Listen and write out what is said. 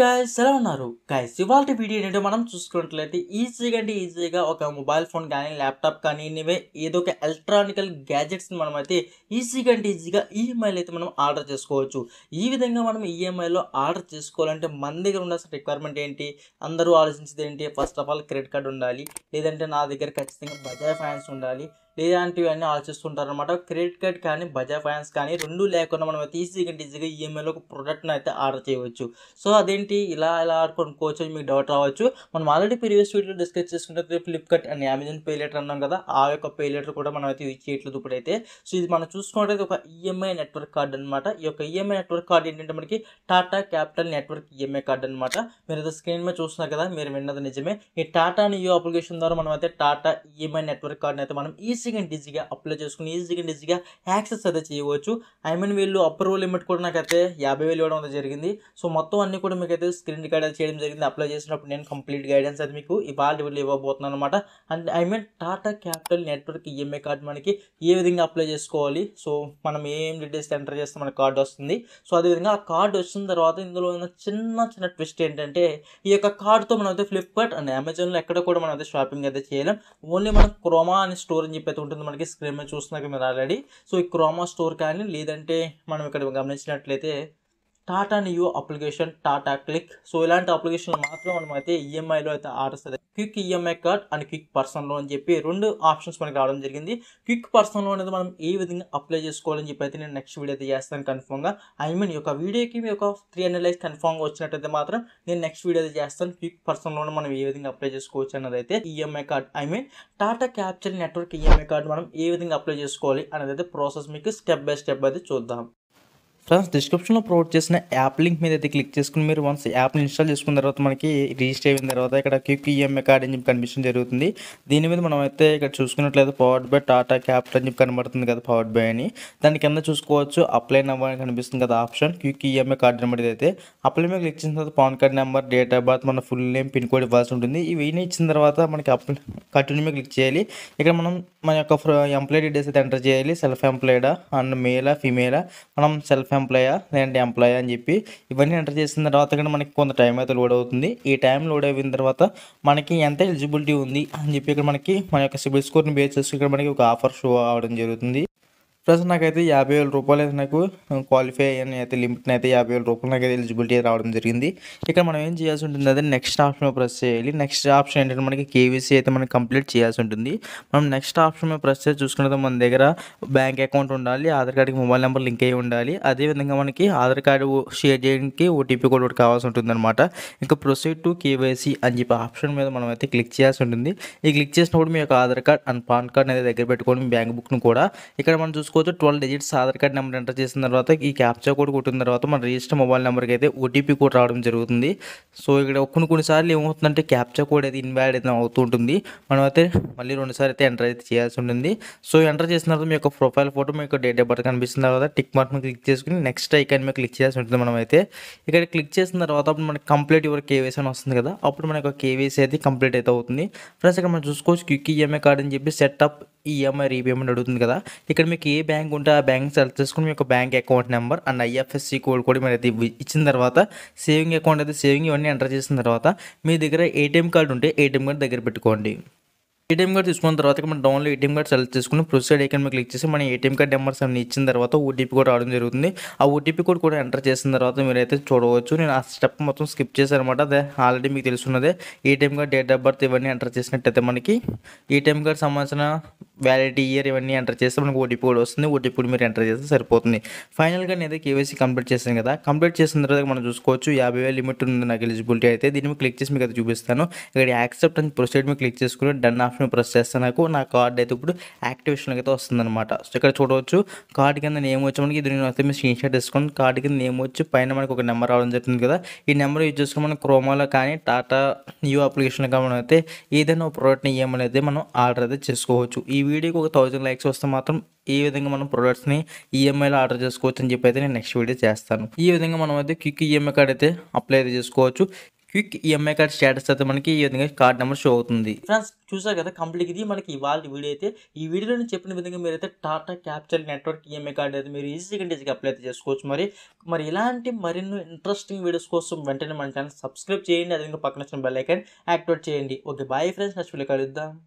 guys ఎలా ఉన్నారు guys ఇవాళ వీడియో ఏంటో మనం చూసుకున్నట్లయితే ఈజీగా అంటే ఈజీగా ఒక మొబైల్ ఫోన్ కానీ ల్యాప్టాప్ కానీ ఇవే ఏదో ఒక ఎలక్ట్రానికల్ గ్యాజెట్స్ని మనం అయితే ఈజీగా అంటే ఈజీగా ఈఎంఐలు అయితే మనం ఆర్డర్ చేసుకోవచ్చు ఈ విధంగా మనం ఈఎంఐలో e ఆర్డర్ చేసుకోవాలంటే మన దగ్గర ఉండాల్సిన రిక్వైర్మెంట్ ఏంటి అందరూ ఆలోచించేది ఏంటి first of all credit card ఉండాలి లేదంటే నా దగ్గర ఖచ్చితంగా బజాయ్ ఫైనాన్స్ ఉండాలి అన్నీ ఆలోచిస్తుంటారు అనమాట క్రెడిట్ కార్డ్ కానీ బజాజ్ ఫైనాన్స్ కానీ రెండు లేకుండా మనం అయితే ఈజీగా ఈజీగా ఈఎంఐలో ఒక ప్రొడక్ట్ని అయితే ఆర్డర్ చేయవచ్చు సో అదేంటి ఇలా ఇలా ఆడుకోవచ్చు మీకు డౌట్ రావచ్చు మనం ఆల్రెడీ ప్రీవియస్ వీడియో డిస్కస్ చేసుకుంటే Flipkart and Amazon pay later అన్నాం కదా ఆ యొక్క పే లెటర్ కూడా మనం అయితే యూజ్ చేయట్లేదు ఇప్పుడైతే సో ఇది మనం చూసుకుంటే ఒక ఈఎంఐ నెట్వర్క్ కార్డ్ అనమాట ఈ యొక్క ఈఎంఐ నెట్వర్క్ కార్డ్ ఏంటంటే మనకి Tata Capital network EMI card అనమాట మీరు అయితే స్క్రీన్ మీద చూస్తున్నారు కదా మీరు విన్నది నిజమే ఈ టాటా నియో అప్లికేషన్ ద్వారా మనం అయితే టాటా ఈఎంఐ నెట్వర్క్ కార్డ్ని అయితే మనం ఈజీ ఈజీగా అండ్ ఈజీగా అప్లై చేసుకుని ఈజీగా అండ్ ఈజీగా యాక్సెస్ అయితే చేయవచ్చు ఐ మీన్ వీళ్ళు అప్రూవల్ లిమిట్ కూడా నాకైతే యాభై వేలు ఇవ్వడం జరిగింది సో మొత్తం అన్నీ కూడా మీకు అయితే స్క్రీన్ రికార్డ్ చేయడం జరిగింది అప్లై చేసినప్పుడు నేను కంప్లీట్ గైడెన్స్ అయితే మీకు ఇవాళ వీళ్ళు ఇవ్వబోతున్నాను అనమాట and I mean Tata Capital network EMI card మనకి ఏ విధంగా అప్లై చేసుకోవాలి సో మనం ఏం డీటెయిల్స్ ఎంటర్ చేస్తే మన కార్డు వస్తుంది సో అదేవిధంగా ఆ కార్డు వచ్చిన తర్వాత ఇందులో ఉన్న చిన్న చిన్న ట్విస్ట్ ఏంటంటే ఈ యొక్క కార్డుతో మనం అయితే ఫ్లిప్కార్ట్ అండ్ అమెజాన్లో ఎక్కడ కూడా మనం అయితే షాపింగ్ అయితే చేయలేం ఓన్లీ మనం క్రోమా అని స్టోర్ అని చెప్పి అయితే ఉంటుంది మనకి స్క్రీన్ మీద చూస్తున్నాక మీరు ఆల్రెడీ సో ఈ క్రోమా స్టోర్ కానీ లేదంటే మనం ఇక్కడ గమనించినట్లయితే టాటా న్యూ అప్లికేషన్ టాటా క్లిక్ సో ఇలాంటి అప్లికేషన్లు మాత్రం మనం e అయితే ఈఎంఐలో అయితే ఆడుస్తుంది quick EMI card and quick personal loan అని చెప్పి రెండు ఆప్షన్స్ మనకి రావడం జరిగింది క్విక్ పర్సనల్ లోన్ అనేది మనం ఏ విధంగా అప్లై చేసుకోవాలని చెప్పి అయితే నేను నెక్స్ట్ వీడియో అయితే చేస్తాను గా ఐ మీన్ యొక్క వీడియోకి మీ యొక్క త్రీ హండ్రెడ్ లైక్స్ కన్ఫామ్గా వచ్చినట్టయితే మాత్రం నేను నెక్స్ట్ వీడియో అయితే చేస్తాను క్విక్ పర్సనల్ లోన్ మనం ఏ విధంగా అప్లై చేసుకోవచ్చు అన్నది అయితే EMI card I mean Tata capture network EMI card మనం ఏ విధంగా అప్లై చేసుకోవాలి అనేది ప్రాసెస్ మీకు స్టెప్ బై స్టెప్ అయితే చూద్దాం ఫ్రెండ్స్ డిస్క్రిప్షన్లో ప్రొవైడ్ చేసిన యాప్ లింక్ మీద అయితే క్లిక్ చేసుకుని మీరు వన్స్ యాప్ని ఇన్స్టాల్ చేసుకున్న తర్వాత మనకి రిజిస్టర్ అయిన తర్వాత ఇక్కడ క్విక్ ఈఎంఐ కార్డ్ అని చెప్పి కనిపించడం జరుగుతుంది దీని మీద మనం అయితే ఇక్కడ చూసుకున్నట్లయితే పవర్డ్ బై టాటా క్యాపిటల్ అని చెప్పి కనబడుతుంది కదా పవర్డ్ బై అని దాని కింద చూసుకోవచ్చు అప్లై నెంబర్ అని కనిపిస్తుంది కదా option quick EMI card number అయితే అప్లై మీద క్లిక్ చేసిన తర్వాత pan card number date of birth మన ఫుల్ నేమ్ పిన్ కోడ్ ఇవ్వాల్సి ఉంటుంది ఇవి ఇచ్చిన తర్వాత మనకి అప్లై కంటిన్యూ మీద క్లిక్ చేయాలి ఇక్కడ మనం మన యొక్క ఎంప్లాయీ డీటెయిల్స్ అయితే ఎంటర్ చేయాలి సెల్ఫ్ ఎంప్లాయిడా అండ్ మేలా ఫీమేలా మనం సెల్ఫ్ ఎంప్లాయా లేదంటే ఎంప్లాయ్ అని చెప్పి ఇవన్నీ ఎంటర్ చేసిన తర్వాత కూడా మనకి కొంత టైం అయితే లోడ్ అవుతుంది ఈ టైం లోడ్ అయిన తర్వాత మనకి ఎంత ఎలిజిబిలిటీ ఉంది అని చెప్పి ఇక్కడ మనకి మన యొక్క సిబిల్ స్కోర్ని బేస్ చేసుకుని ఇక్కడ మనకి ఒక ఆఫర్ షో అవడం జరుగుతుంది ప్లస్ నాకైతే యాభై వేల రూపాయలు అయితే నాకు క్వాలిఫై అయ్యాను అయితే లిమిట్ని అయితే యాభై వేల రూపాయలు నాకు అయితే ఎలిజిబిలిటీ రావడం జరిగింది ఇక్కడ మనం ఏం చేయాల్సి ఉంటుంది అదే నెక్స్ట్ ఆప్షన్ ప్రెస్ చేయాలి నెక్స్ట్ ఆప్షన్ ఏంటంటే మనకి కేవీసీ అయితే మనం కంప్లీట్ చేయాల్సి ఉంటుంది మనం నెక్స్ట్ ఆప్షన్ ప్రెస్ చేసి చూసుకుంటే మన దగ్గర బ్యాంక్ అకౌంట్ ఉండాలి ఆధార్ కార్డుకి మొబైల్ నెంబర్ లింక్ అయ్యి ఉండాలి అదేవిధంగా మనకి ఆధార్ కార్డు షేర్ చేయడానికి ఓటీపీ కోడ్ ఒకటి కావాల్సి ఉంటుంది అనమాట ఇంకా ప్రొసీడ్ టు కేవైసీ అని చెప్పి ఆప్షన్ మీద మనం అయితే క్లిక్ చేయాల్సి ఉంటుంది ఈ క్లిక్ చేసినప్పుడు మీ యొక్క Aadhaar card and pan card అనేది దగ్గర పెట్టుకొని మీ బ్యాంక్ బుక్ను కూడా ఇక్కడ మనం చూసుకో మర్చిపోతే twelve digits Aadhaar card number enter చేసిన తర్వాత ఈ క్యాప్చర్ కోడ్ కొట్టిన తర్వాత మన రిజిస్టర్ మొబైల్ నెంబర్కి అయితే ఓటీపీ కోడ్ రావడం జరుగుతుంది సో ఇక్కడ కొన్ని కొన్నిసార్లు ఏమవుతుందంటే క్యాప్చర్ కోడ్ అయితే ఇన్వాల్డ్ అయితే అవుతుంటుంది మనం అయితే మళ్ళీ రెండుసార్లు అయితే ఎంటర్ అయితే చేయాల్సి ఉంటుంది సో ఎంటర్ చేసిన తర్వాత మీ యొక్క ప్రొఫైల్ ఫోటో మీ యొక్క డేట్ ఆఫ్ బర్త్ కనిపిస్తున్న తర్వాత టిక్ మార్క్ మీద క్లిక్ చేసుకుని నెక్స్ట్ ఐకాన్ మీద క్లిక్ చేయాల్సి ఉంటుంది మనం అయితే ఇక్కడ క్లిక్ చేసిన తర్వాత అప్పుడు మనకి కంప్లీట్ యువర్ కేవీసీ అని వస్తుంది కదా అప్పుడు మనకు కేవీసీ అయితే కంప్లీట్ అయితే అవుతుంది ఫ్రెండ్స్ ఇక్కడ మనం చూసుకోవచ్చు క్విక్ ఈఎంఐ కార్డ్ అని చెప్పి సెటప్ ఈఎంఐ e రీపేమెంట్ అడుగుతుంది కదా ఇక్కడ మీకు ఏ బ్యాంక్ ఉంటే ఆ బ్యాంక్ సెలెక్ట్ చేసుకుని మీకు bank account number and IFSC code కూడా మీరు అయితే ఇచ్చిన తర్వాత సేవింగ్ అకౌంట్ అయితే సేవింగ్ ఇవన్నీ ఎంటర్ చేసిన తర్వాత మీ దగ్గర ఏటీఎం కార్డు ఉంటే ఏటీఎం కార్డు దగ్గర పెట్టుకోండి ఏటీఎం కార్డు తీసుకున్న తర్వాత మనం డౌన్లో ఏటీఎం కార్డు సెలెక్ట్ చేసుకుని ప్రొసీడ్ ఐకన్ మీకు క్లిక్ చేసి మన ఏటీఎం కార్డ్ నెంబర్స్ అన్ని ఇచ్చిన తర్వాత ఓటీపీ కూడా రావడం జరుగుతుంది ఆ ఓటీపీ కోడ్ కూడా ఎంటర్ చేసిన తర్వాత మీరైతే చూడవచ్చు నేను ఆ స్టెప్ మొత్తం స్కిప్ చేశాను అనమాట అదే ఆల్రెడీ మీకు తెలుసున్నదే ATM card date of birth ఇవన్నీ ఎంటర్ చేసినట్టయితే మనకి ఏటీఎం కార్డు సంబంధించిన వ్యాలిడిటీ ఇయర్ ఇవన్నీ ఎంటర్ చేస్తే మనకు ఓటీపీ కూడా వస్తుంది ఓటీపీ కూడా మీరు ఎంటర్ చేస్తే సరిపోతుంది ఫైనల్గా నేను కేవైసీ కంప్లీట్ చేశాను కదా కంప్లీట్ చేసిన తర్వాత మనం చూసుకోవచ్చు యాభై వేల లిమిట్ ఉంది నాకు ఎలిజిబిలిటీ అయితే దీన్ని క్లిక్ చేసి మీకు అయితే చూపిస్తాను ఇక్కడ యాక్సెప్ట్ అని ప్రొసీడ్ మీద క్లిక్ చేసుకుని డన్ ఆప్షన్ ప్రెస్ చేస్తే నాకు నా కార్డ్ అయితే ఇప్పుడు యాక్టివేషన్ అయితే వస్తుందన్నమాట సో ఇక్కడ చూడవచ్చు కార్డు కింద నేమ్ వచ్చి మనకి ఇది నేను అయితే మీరు స్క్రీన్ షాట్ తీసుకోండి కార్డు కింద నేమ్ వచ్చి పైన మనకు ఒక నెంబర్ రావడం జరుగుతుంది కదా ఈ నెంబర్ యూజ్ చేసుకుని మనం క్రోమాలో కానీ టాటా న్యూ అప్లికేషన్ కానీ మనం అయితే ఏదైనా ఒక ప్రోడక్ట్ని ఏమనేది మనం ఆర్డర్ అయితే చేసుకోవచ్చు ఈ వీడియోకి ఒక థౌజండ్ లైక్స్ వస్తే మాత్రం ఏ విధంగా మనం ప్రొడక్ట్స్ని ఈఎంఐలో ఆర్డర్ చేసుకోవచ్చు అని చెప్పి అయితే నేను నెక్స్ట్ వీడియో చేస్తాను ఈ విధంగా మనం అయితే క్విక్ ఈఎంఐ కార్డ్ అయితే అప్లై అయితే చేసుకోవచ్చు క్విక్ ఈఎంఐ కార్డ్ స్టేటస్ అయితే మనకి ఈ విధంగా కార్డ్ నెంబర్ షో అవుతుంది ఫ్రెండ్స్ చూసారు కదా కంప్లీట్ ఇది మనకి ఇవాళ వీడియో అయితే ఈ వీడియోలో చెప్పిన విధంగా మీరు అయితే Tata capture network EMI card అయితే మీరు ఈజీగా సెకండ్ అప్లై అయితే చేసుకోవచ్చు మరి మరి ఇలాంటి మరిన్నో ఇంట్రెస్టింగ్ వీడియోస్ కోసం వెంటనే మన ఛానల్ సబ్స్క్రైబ్ చేయండి అదేవిధంగా పక్కన వచ్చిన బెల్ ఐకాన్ యాక్టివేట్ చేయండి ఓకే బాయ్ ఫ్రెండ్స్ నచ్చిపోయి కలుద్దాం